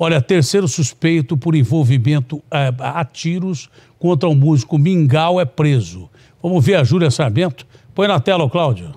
Olha, terceiro suspeito por envolvimento a, é, a tiros contra o um músico Mingau é preso. Vamos ver a Júlia Sarmento? Põe na tela, Cláudio.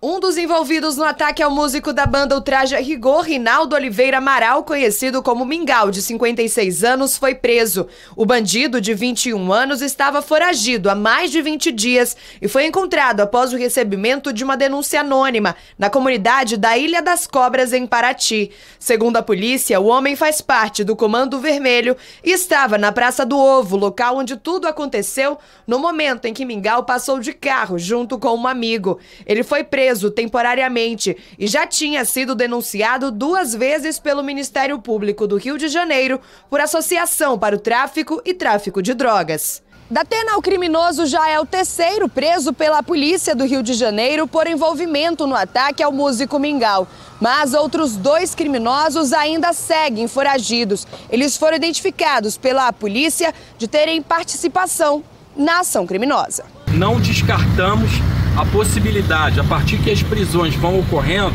Um dos envolvidos no ataque ao músico da banda Ultraja Rigor, Rinaldo Oliveira Amaral, conhecido como Mingau, de 56 anos, foi preso. O bandido, de 21 anos, estava foragido há mais de 20 dias e foi encontrado após o recebimento de uma denúncia anônima na comunidade da Ilha das Cobras, em Paraty. Segundo a polícia, o homem faz parte do Comando Vermelho e estava na Praça do Ovo, local onde tudo aconteceu, no momento em que Mingau passou de carro junto com um amigo. Ele foi preso preso temporariamente e já tinha sido denunciado duas vezes pelo Ministério Público do Rio de Janeiro por associação para o tráfico e tráfico de drogas. Datena, o criminoso, já é o terceiro preso pela polícia do Rio de Janeiro por envolvimento no ataque ao músico Mingau. Mas outros dois criminosos ainda seguem foragidos. Eles foram identificados pela polícia de terem participação na ação criminosa. Não descartamos a possibilidade, a partir que as prisões vão ocorrendo,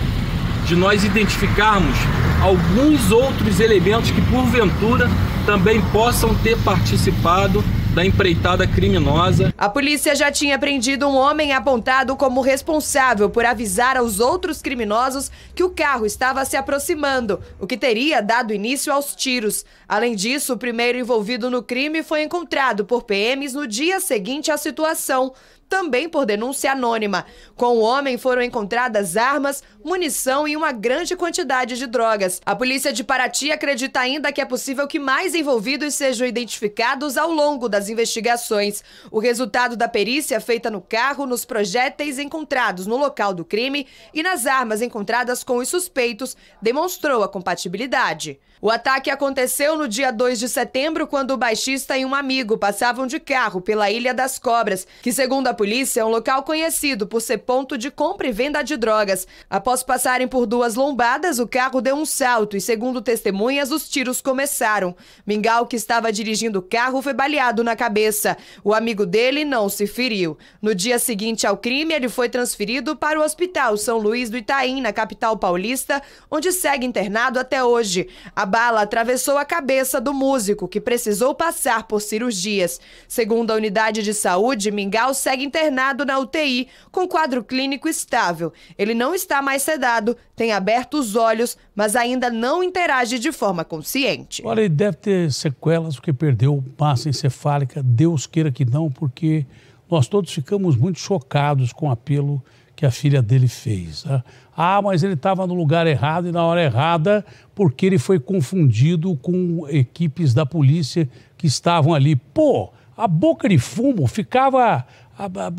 de nós identificarmos alguns outros elementos que porventura também possam ter participado da empreitada criminosa. A polícia já tinha prendido um homem apontado como responsável por avisar aos outros criminosos que o carro estava se aproximando, o que teria dado início aos tiros. Além disso, o primeiro envolvido no crime foi encontrado por PMs no dia seguinte à situação. Também por denúncia anônima. Com o homem foram encontradas armas, munição e uma grande quantidade de drogas. A polícia de Paraty acredita ainda que é possível que mais envolvidos sejam identificados ao longo das investigações. O resultado da perícia é feita no carro, nos projéteis encontrados no local do crime e nas armas encontradas com os suspeitos demonstrou a compatibilidade. O ataque aconteceu no dia 2 de setembro, quando o baixista e um amigo passavam de carro pela Ilha das Cobras, que, segundo a a polícia, é um local conhecido por ser ponto de compra e venda de drogas. Após passarem por duas lombadas, o carro deu um salto e, segundo testemunhas, os tiros começaram. Mingau, que estava dirigindo o carro, foi baleado na cabeça. O amigo dele não se feriu. No dia seguinte ao crime, ele foi transferido para o Hospital São Luís do Itaim, na capital paulista, onde segue internado até hoje. A bala atravessou a cabeça do músico, que precisou passar por cirurgias. Segundo a unidade de saúde, Mingau segue internado na UTI com quadro clínico estável. Ele não está mais sedado, tem aberto os olhos, mas ainda não interage de forma consciente. Olha, ele deve ter sequelas porque perdeu massa encefálica, Deus queira que não, porque nós todos ficamos muito chocados com o apelo que a filha dele fez. Né? Ah, mas ele estava no lugar errado e na hora errada, porque ele foi confundido com equipes da polícia que estavam ali. Pô, a boca de fumo ficava a, a,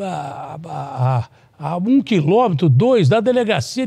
a, a um quilômetro, dois, da delegacia